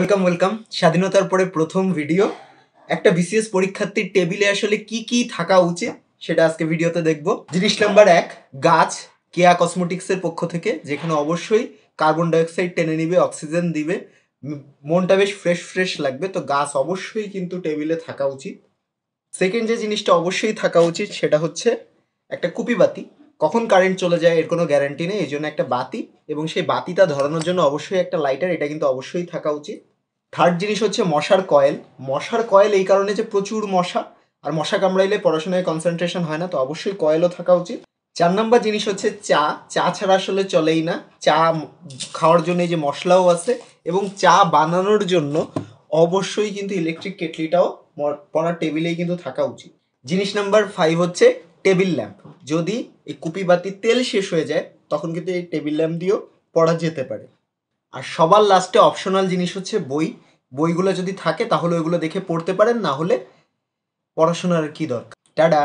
welcome welcome স্বাধীনতার পরে প্রথম ভিডিও একটা বিসিএস পরীক্ষার্থীর টেবিলে আসলে কি কি থাকা উচিত সেটা আজকে ভিডিওতে দেখব জিনিস নাম্বার এক গাছ কেয়া কসমেটিক্সের পক্ষ থেকে যেখানে অবশ্যই কার্বন ডাইঅক্সাইড টেনে নিবে অক্সিজেন দিবে মনটা বেশ ফ্রেশ ফ্রেশ লাগবে তো গাছ অবশ্যই কিন্তু টেবিলে থাকা উচিত সেকেন্ড যে জিনিসটা অবশ্যই থাকা উচিত সেটা হচ্ছে একটা কুপি বাতি কখন কারেন্ট চলে যায় এর কোনো গ্যারান্টি নেই এই জন্য একটা বাতি এবং সেই বাতিটা ধরানোর জন্য অবশ্যই একটা লাইটার এটা কিন্তু অবশ্যই থাকা উচিত থার্ড জিনিস হচ্ছে মশার কয়েল মশার কয়েল এই কারণে যে প্রচুর মশা আর মশা কামড়াইলে পড়াশোনায় কনসেন্ট্রেশন হয় না তো অবশ্যই কয়েলও থাকা উচিত চার নম্বর জিনিস হচ্ছে চা চা ছাড়া আসলে চলেই না চা খাওয়ার জন্য যে মশলাও আছে এবং চা বানানোর জন্য অবশ্যই কিন্তু ইলেকট্রিক কেটলিটাও পড়ার টেবিলেই কিন্তু থাকা উচিত জিনিস নাম্বার ফাইভ হচ্ছে টেবিল ল্যাম্প যদি এই কুপি বাতির তেল শেষ হয়ে যায় তখন কিন্তু এই টেবিল ল্যাম্প দিয়েও পড়া যেতে পারে আর সবার লাস্টে অপশনাল জিনিস হচ্ছে বই বইগুলো যদি থাকে তাহলে ওইগুলো দেখে পড়তে পারেন না হলে পড়াশোনার কি দরকার টাটা